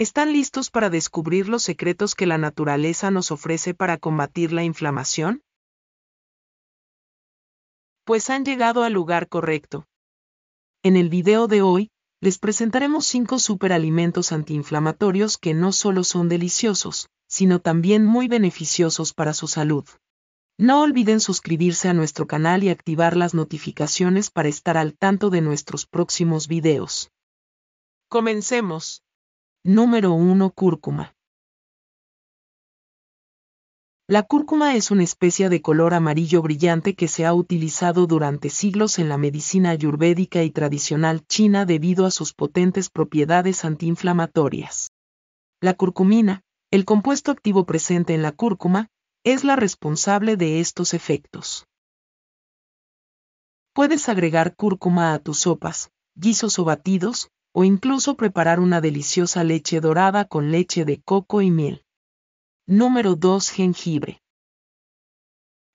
¿Están listos para descubrir los secretos que la naturaleza nos ofrece para combatir la inflamación? Pues han llegado al lugar correcto. En el video de hoy, les presentaremos 5 superalimentos antiinflamatorios que no solo son deliciosos, sino también muy beneficiosos para su salud. No olviden suscribirse a nuestro canal y activar las notificaciones para estar al tanto de nuestros próximos videos. Comencemos. Número 1. Cúrcuma. La cúrcuma es una especie de color amarillo brillante que se ha utilizado durante siglos en la medicina ayurvédica y tradicional china debido a sus potentes propiedades antiinflamatorias. La curcumina, el compuesto activo presente en la cúrcuma, es la responsable de estos efectos. Puedes agregar cúrcuma a tus sopas, guisos o batidos, o incluso preparar una deliciosa leche dorada con leche de coco y miel. Número 2. Jengibre.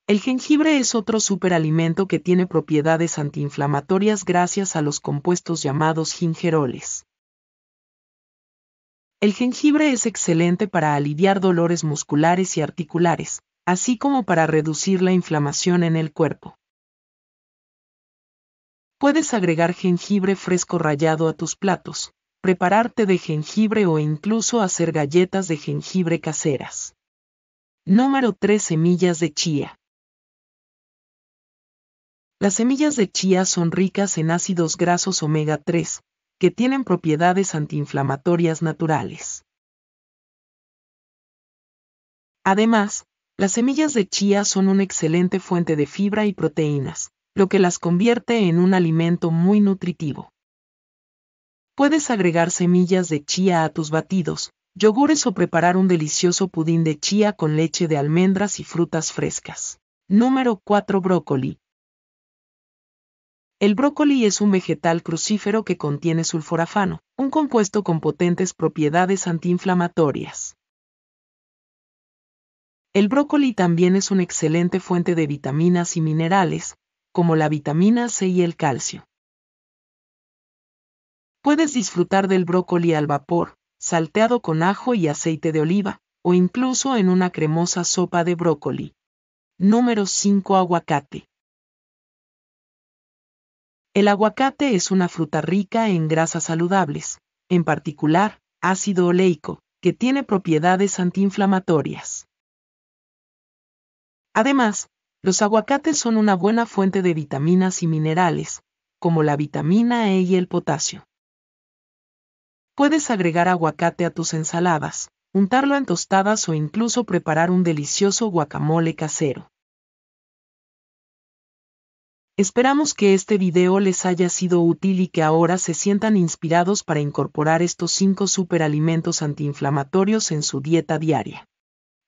El jengibre es otro superalimento que tiene propiedades antiinflamatorias gracias a los compuestos llamados gingeroles. El jengibre es excelente para aliviar dolores musculares y articulares, así como para reducir la inflamación en el cuerpo. Puedes agregar jengibre fresco rallado a tus platos, prepararte de jengibre o incluso hacer galletas de jengibre caseras. Número 3 Semillas de chía. Las semillas de chía son ricas en ácidos grasos omega 3, que tienen propiedades antiinflamatorias naturales. Además, las semillas de chía son una excelente fuente de fibra y proteínas, lo que las convierte en un alimento muy nutritivo. Puedes agregar semillas de chía a tus batidos, yogures o preparar un delicioso pudín de chía con leche de almendras y frutas frescas. Número 4. Brócoli. El brócoli es un vegetal crucífero que contiene sulforafano, un compuesto con potentes propiedades antiinflamatorias. El brócoli también es una excelente fuente de vitaminas y minerales, como la vitamina C y el calcio. Puedes disfrutar del brócoli al vapor, salteado con ajo y aceite de oliva, o incluso en una cremosa sopa de brócoli. Número 5 Aguacate. El aguacate es una fruta rica en grasas saludables, en particular, ácido oleico, que tiene propiedades antiinflamatorias. Además, los aguacates son una buena fuente de vitaminas y minerales, como la vitamina E y el potasio. Puedes agregar aguacate a tus ensaladas, untarlo en tostadas o incluso preparar un delicioso guacamole casero. Esperamos que este video les haya sido útil y que ahora se sientan inspirados para incorporar estos 5 superalimentos antiinflamatorios en su dieta diaria.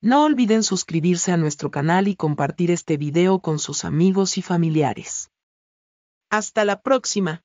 No olviden suscribirse a nuestro canal y compartir este video con sus amigos y familiares. Hasta la próxima.